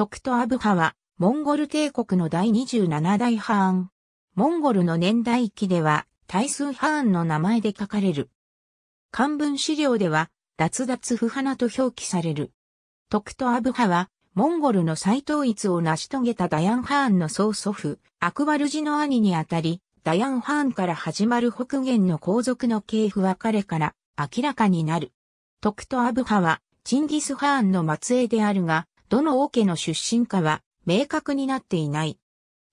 トクトアブハは、モンゴル帝国の第27代ハーン。モンゴルの年代記では、大数ハーンの名前で書かれる。漢文資料では、脱脱不花と表記される。トクトアブハは、モンゴルの再統一を成し遂げたダヤンハーンの曽祖父、アクバルジの兄にあたり、ダヤンハーンから始まる北元の皇族の系譜は彼から明らかになる。トクトアブハは、チンギスハーンの末裔であるが、どの王家の出身かは明確になっていない。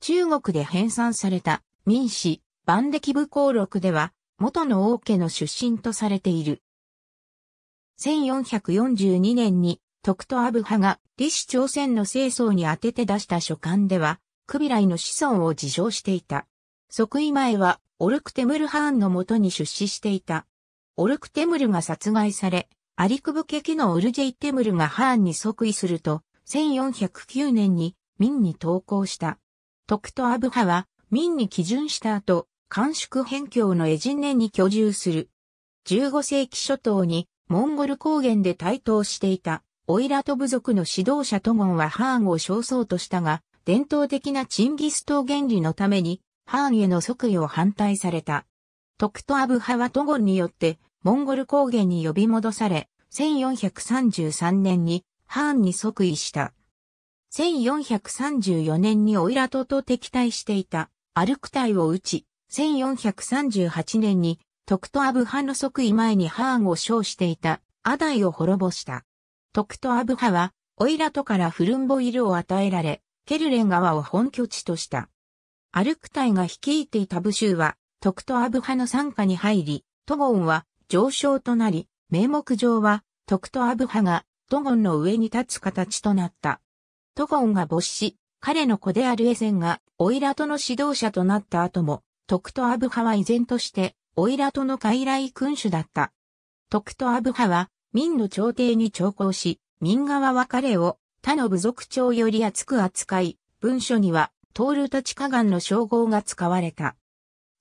中国で編纂された民史、万歴武功録では、元の王家の出身とされている。1442年に、徳とアブハが、李氏朝鮮の清掃に当てて出した書簡では、クビライの子孫を自称していた。即位前は、オルクテムルハーンのもとに出資していた。オルクテムルが殺害され、アリクブ家キのオルジェイテムルがハーンに即位すると、1409年に明に投降した。徳とアブハは明に基準した後、韓宿辺境のエジンネに居住する。15世紀初頭にモンゴル高原で台頭していたオイラト部族の指導者トゴンはハーンを称そうとしたが、伝統的なチンギス島原理のためにハーンへの即位を反対された。徳とアブハはトゴンによってモンゴル高原に呼び戻され、1433年にハーンに即位した。1434年にオイラトと敵対していたアルクタイを討ち、1438年にトクトアブハの即位前にハーンを称していたアダイを滅ぼした。トクトアブハはオイラトからフルンボイルを与えられ、ケルレン川を本拠地とした。アルクタイが率いていた武州はトクトアブハの参加に入り、トゴンは上昇となり、名目上はトクトアブハがトゴンの上に立つ形となった。トゴンが没し、彼の子であるエセンが、オイラトの指導者となった後も、徳とアブハは依然として、オイラトの傀儡君主だった。徳とアブハは、民の朝廷に徴校し、民側は彼を、他の部族長より厚く扱い、文書には、トールたちガンの称号が使われた。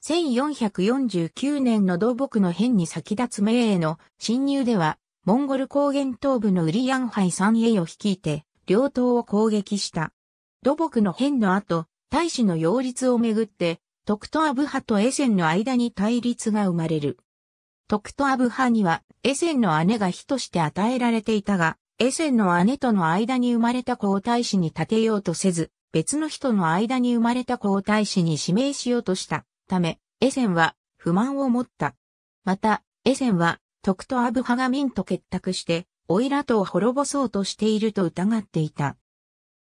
1449年の土木の変に先立つ命への侵入では、モンゴル高原東部のウリヤンハイ三営を率いて、両党を攻撃した。土木の変の後、大使の擁立をめぐって、トクトアブ派とエセンの間に対立が生まれる。トクトアブ派には、エセンの姉が妃として与えられていたが、エセンの姉との間に生まれた皇太子に立てようとせず、別の人の間に生まれた皇太子に指名しようとしたため、エセンは不満を持った。また、エセンは徳とアブハガミンと結託して、オイラトを滅ぼそうとしていると疑っていた。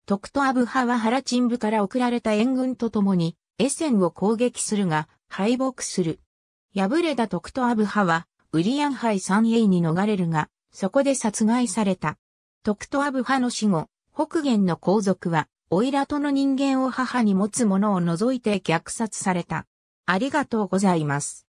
徳とアブハはハラチン部から送られた援軍と共に、エセンを攻撃するが、敗北する。敗れた徳とアブハは、ウリアンハイ三英に逃れるが、そこで殺害された。徳とアブハの死後、北元の皇族は、オイラトの人間を母に持つ者を除いて虐殺された。ありがとうございます。